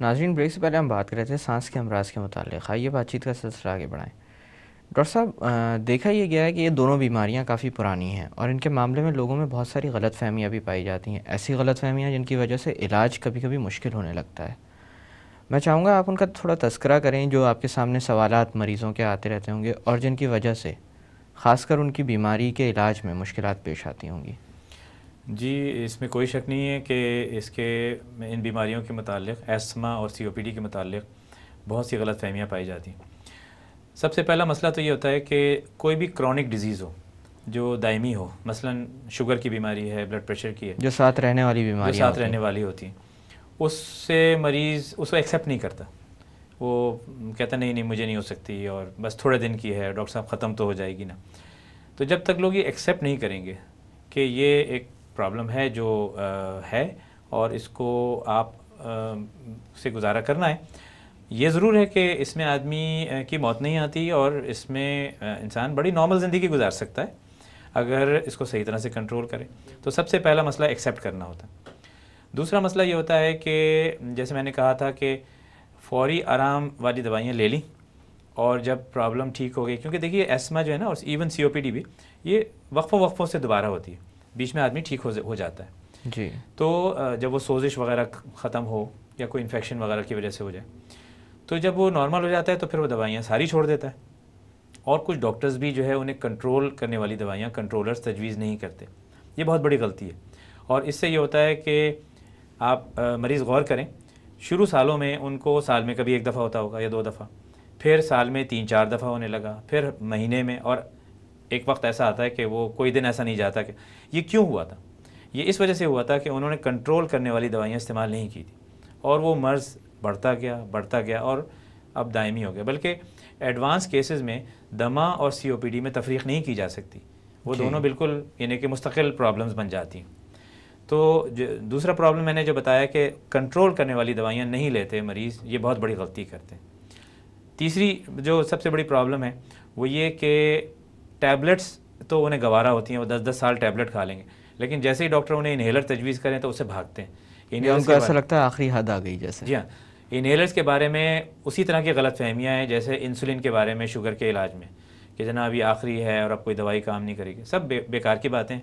नाजरीन ब्रेक से पहले हम बात कर रहे थे सांस के अमराज के मतलब आइए बातचीत का सिलसिला आगे बढ़ाएं डॉक्टर साहब देखा यह गया है कि ये दोनों बीमारियां काफ़ी पुरानी हैं और इनके मामले में लोगों में बहुत सारी गलत फहमियाँ भी पाई जाती हैं ऐसी गलत फहमियाँ जिनकी वजह से इलाज कभी कभी मुश्किल होने लगता है मैं चाहूँगा आप उनका थोड़ा तस्करा करें जो आपके सामने सवाल मरीज़ों के आते रहते होंगे और जिनकी वजह से ख़ासकर उनकी बीमारी के इलाज में मुश्किल पेश आती होंगी जी इसमें कोई शक नहीं है कि इसके इन बीमारियों के मतलब एस्मा और डी के मतलब बहुत सी गलत फहमियाँ पाई जाती हैं सबसे पहला मसला तो ये होता है कि कोई भी क्रॉनिक डिजीज़ हो जो दायमी हो मसलन शुगर की बीमारी है ब्लड प्रेशर की है जो साथ रहने वाली बीमारी साथ रहने वाली होती है उससे मरीज़ उसको एक्सेप्ट नहीं करता वो कहता नहीं नहीं मुझे नहीं हो सकती और बस थोड़े दिन की है डॉक्टर साहब ख़त्म तो हो जाएगी ना तो जब तक लोग ये एक्सेप्ट नहीं करेंगे कि ये एक प्रॉब्लम है जो आ, है और इसको आप आ, से गुजारा करना है ये ज़रूर है कि इसमें आदमी की मौत नहीं आती और इसमें इंसान बड़ी नॉर्मल ज़िंदगी गुजार सकता है अगर इसको सही तरह से कंट्रोल करें तो सबसे पहला मसला एक्सेप्ट करना होता है दूसरा मसला ये होता है कि जैसे मैंने कहा था कि फौरी आराम वाली दवाइयाँ ले ली और जब प्रॉब्लम ठीक हो गई क्योंकि देखिए एस्मा जो है ना और इवन सीओपीडी भी ये वक्फ़ों वक्फ़ों से दोबारा होती है बीच में आदमी ठीक हो, हो जाता है जी तो जब वो सोजिश वगैरह ख़त्म हो या कोई इन्फेक्शन वगैरह की वजह से हो जाए तो जब वो नॉर्मल हो जाता है तो फिर वो दवाइयाँ सारी छोड़ देता है और कुछ डॉक्टर्स भी जो है उन्हें कंट्रोल करने वाली दवाइयाँ कंट्रोलर्स तजवीज़ नहीं करते ये बहुत बड़ी गलती है और इससे ये होता है कि आप मरीज़ गौर करें शुरू सालों में उनको साल में कभी एक दफ़ा होता होगा या दो दफ़ा फिर साल में तीन चार दफ़ा होने लगा फिर महीने में और एक वक्त ऐसा आता है कि वो कोई दिन ऐसा नहीं जाता कि ये क्यों हुआ था ये इस वजह से हुआ था कि उन्होंने कंट्रोल करने वाली दवाइयाँ इस्तेमाल नहीं की थी और वो मर्ज़ बढ़ता गया बढ़ता गया और अब दायमी हो गया बल्कि एडवांस केसेस में दमा और सीओपीडी में तफरीक नहीं की जा सकती वो दोनों बिल्कुल यानी कि मुस्तकिल प्रॉब्लम्स बन जाती हैं तो दूसरा प्रॉब्लम मैंने जो बताया कि कंट्रोल करने वाली दवाइयाँ नहीं लेते मरीज़ ये बहुत बड़ी गलती करते हैं तीसरी जो सबसे बड़ी प्रॉब्लम है वो ये कि टैबलेट्स तो उन्हें गवारा होती हैं वो दस दस साल टैबलेट खा लेंगे लेकिन जैसे ही डॉक्टर उन्हें इन्हेलर तजवीज़ करें तो उसे भागते हैं उनको ऐसा लगता है आखिरी हद आ गई जैसे जी हाँ इन्हेलर्स के बारे में उसी तरह की गलत फहमियाँ हैं जैसे इंसुलिन के बारे में शुगर के इलाज में कि जना अभी आखिरी है और अब कोई दवाई काम नहीं करेगी सब बे, बेकार की बातें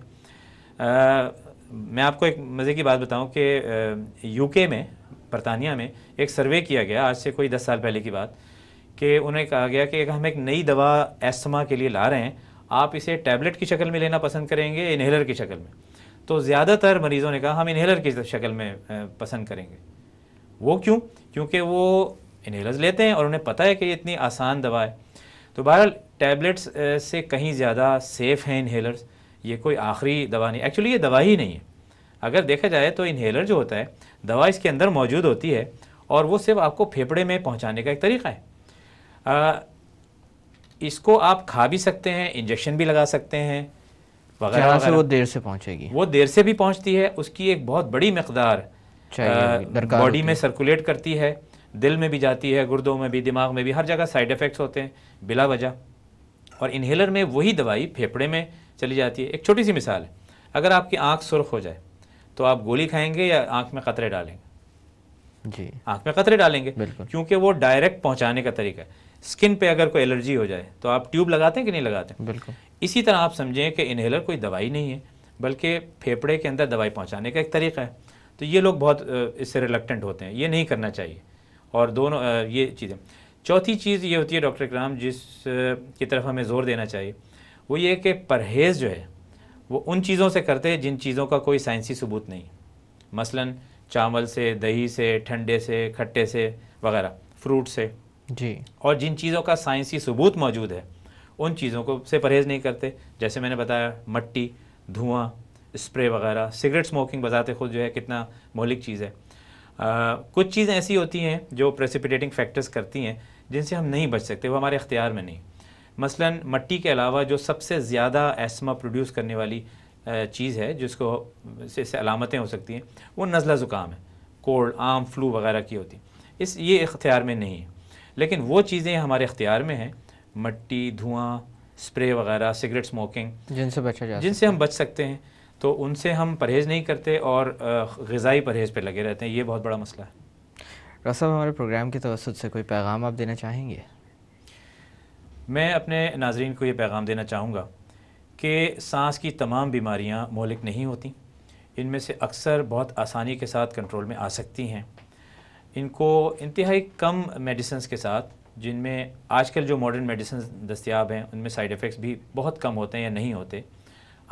मैं आपको एक मज़े की बात बताऊं कि यूके में बरतानिया में एक सर्वे किया गया आज से कोई दस साल पहले की बात कि उन्हें कहा गया कि हम एक नई दवा एस्मा के लिए ला रहे हैं आप इसे टैबलेट की शक्ल में लेना पसंद करेंगे इन्हेलर की शक्ल में तो ज़्यादातर मरीज़ों ने कहा हम इन्हेलर की शक्ल में पसंद करेंगे वो क्यों क्योंकि वो इन्हेलर्स लेते हैं और उन्हें पता है कि ये इतनी आसान दवा है तो बहरहाल टैबलेट्स से कहीं ज़्यादा सेफ़ हैं इन्हेलर्स ये कोई आखिरी दवा नहीं एक्चुअली ये दवा ही नहीं है अगर देखा जाए तो इन्हेलर जो होता है दवा इसके अंदर मौजूद होती है और वो सिर्फ आपको फेफड़े में पहुंचाने का एक तरीका है आ, इसको आप खा भी सकते हैं इंजेक्शन भी लगा सकते हैं वगैरह से वो देर से पहुंचेगी वो देर से भी पहुंचती है उसकी एक बहुत बड़ी मकदार बॉडी में सर्कुलेट करती है दिल में भी जाती है गुर्दों में भी दिमाग में भी हर जगह साइड इफ़ेक्ट्स होते हैं बिला वजह और इन्हेलर में वही दवाई फेफड़े में चली जाती है एक छोटी सी मिसाल है अगर आपकी आँख सुर्ख हो जाए तो आप गोली खाएंगे या आँख में कतरे डालेंगे जी आँख में कतरे डालेंगे क्योंकि वो डायरेक्ट पहुँचाने का तरीका है स्किन पे अगर कोई एलर्जी हो जाए तो आप ट्यूब लगाते हैं कि नहीं लगाते बिल्कुल इसी तरह आप समझें कि इन्हेलर कोई दवाई नहीं है बल्कि फेफड़े के अंदर दवाई पहुँचाने का एक तरीका है तो ये लोग बहुत इससे रिलक्टेंट होते हैं ये नहीं करना चाहिए और दोनों ये चीज़ें चौथी चीज़ ये होती है डॉक्टर इकराम जिस की तरफ हमें ज़ोर देना चाहिए वो ये कि परहेज़ जो है वो उन चीज़ों से करते हैं जिन चीज़ों का कोई साइंसी सबूत नहीं मसलन चावल से दही से ठंडे से खट्टे से वगैरह फ्रूट से जी और जिन चीज़ों का साइंसी सबूत मौजूद है उन चीज़ों को से परहेज़ नहीं करते जैसे मैंने बताया मट्टी धुआं स्प्रे वगैरह सिगरेट स्मोकिंग बजाते खुद जो है कितना मौलिक चीज़ है आ, कुछ चीज़ें ऐसी होती हैं जो प्रेसिपिटेटिंग फैक्टर्स करती हैं जिनसे हम नहीं बच सकते वो हमारे अख्तियार में नहीं मसलन मट्टी के अलावा जो सबसे ज़्यादा एस्मा प्रोड्यूस करने वाली चीज़ है जिसको इससे अलामतें हो सकती हैं वो नज़ला ज़ुकाम है कोल्ड आम फ्लू वगैरह की होती इस ये इख्तियार में नहीं है लेकिन वो चीज़ें हमारे इख्तियार में हैं मट्टी धुआँ स्प्रे वगैरह सिगरेट स्मोकिंग जिनसे बचा जा जिनसे हम बच सकते हैं तो उनसे हम परहेज़ नहीं करते और गज़ाई परहेज़ पर लगे रहते हैं ये बहुत बड़ा मसला है रसब हमारे प्रोग्राम के तवसत से कोई पैगाम आप देना चाहेंगे मैं अपने नाजरन को ये पैगाम देना चाहूँगा कि सांस की तमाम बीमारियाँ मौलिक नहीं होती इनमें से अक्सर बहुत आसानी के साथ कंट्रोल में आ सकती हैं इनको इंतहाई कम मेडिसन के साथ जिनमें आजकल जो मॉडर्न मेडिसन दस्तियाब हैं उनमें साइड इफ़ेक्ट्स भी बहुत कम होते हैं या नहीं होते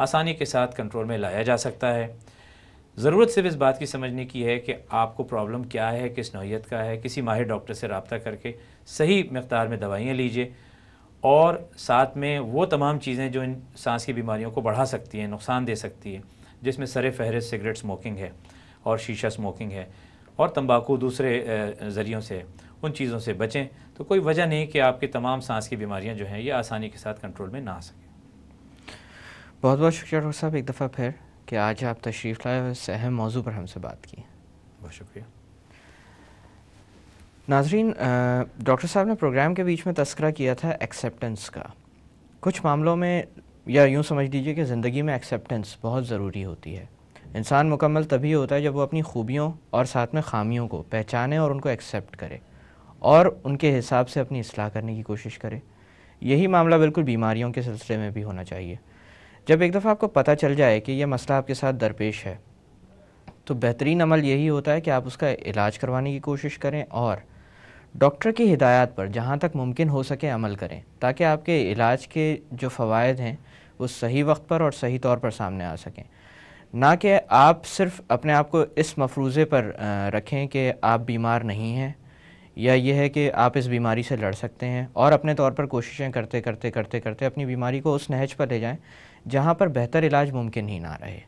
आसानी के साथ कंट्रोल में लाया जा सकता है ज़रूरत सिर्फ इस बात की समझने की है कि आपको प्रॉब्लम क्या है किस नौीयत का है किसी माहिर डॉक्टर से रबता करके सही मकदार में दवाइयाँ लीजिए और साथ में वो तमाम चीज़ें जो इन सांस की बीमारियों को बढ़ा सकती हैं नुकसान दे सकती है जिसमें सर फहरस्त सिगरेट स्मोकिंग है और शीशा स्मोकिंग है और तंबाकू दूसरे ज़रियों से उन चीज़ों से बचें तो कोई वजह नहीं कि आपकी तमाम सांस की बीमारियां जो हैं ये आसानी के साथ कंट्रोल में ना आ सकें बहुत बहुत शुक्रिया डॉक्टर साहब एक दफ़ा फिर कि आज आप तशरीफ़ लाए और इस अहम मौजू पर हमसे बात की बहुत शुक्रिया नाजरीन डॉक्टर साहब ने प्रोग्राम के बीच में तस्करा किया था एक्सेप्टेंस का कुछ मामलों में या यूँ समझ लीजिए कि ज़िंदगी में एक्सेप्टेंस बहुत ज़रूरी होती है इंसान मुकम्मल तभी होता है जब वो अपनी खूबियों और साथ में खामियों को पहचाने और उनको एक्सेप्ट करे और उनके हिसाब से अपनी असलाह करने की कोशिश करे यही मामला बिल्कुल बीमारियों के सिलसिले में भी होना चाहिए जब एक दफ़ा आपको पता चल जाए कि यह मसला आपके साथ दरपेश है तो बेहतरीन अमल यही होता है कि आप उसका इलाज करवाने की कोशिश करें और डॉक्टर की हिदायत पर जहाँ तक मुमकिन हो सके अमल करें ताकि आपके इलाज के जो फ़वाद हैं वो सही वक्त पर और सही तौर पर सामने आ सकें ना कि आप सिर्फ अपने आप को इस मफरूज़े पर रखें कि आप बीमार नहीं हैं या ये है कि आप इस बीमारी से लड़ सकते हैं और अपने तौर पर कोशिशें करते करते करते करते अपनी बीमारी को उस नहज पर ले जाएं जहाँ पर बेहतर इलाज मुमकिन ही ना रहे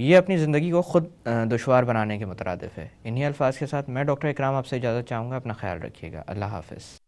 ये अपनी ज़िंदगी को ख़ुद दुशवार बनाने के मुतरद है इन्हीं अल्फाज के साथ मैं डॉक्टर इकराम आपसे इजाज़त चाहूँगा अपना ख्याल रखिएगा अल्लाह हाफिज़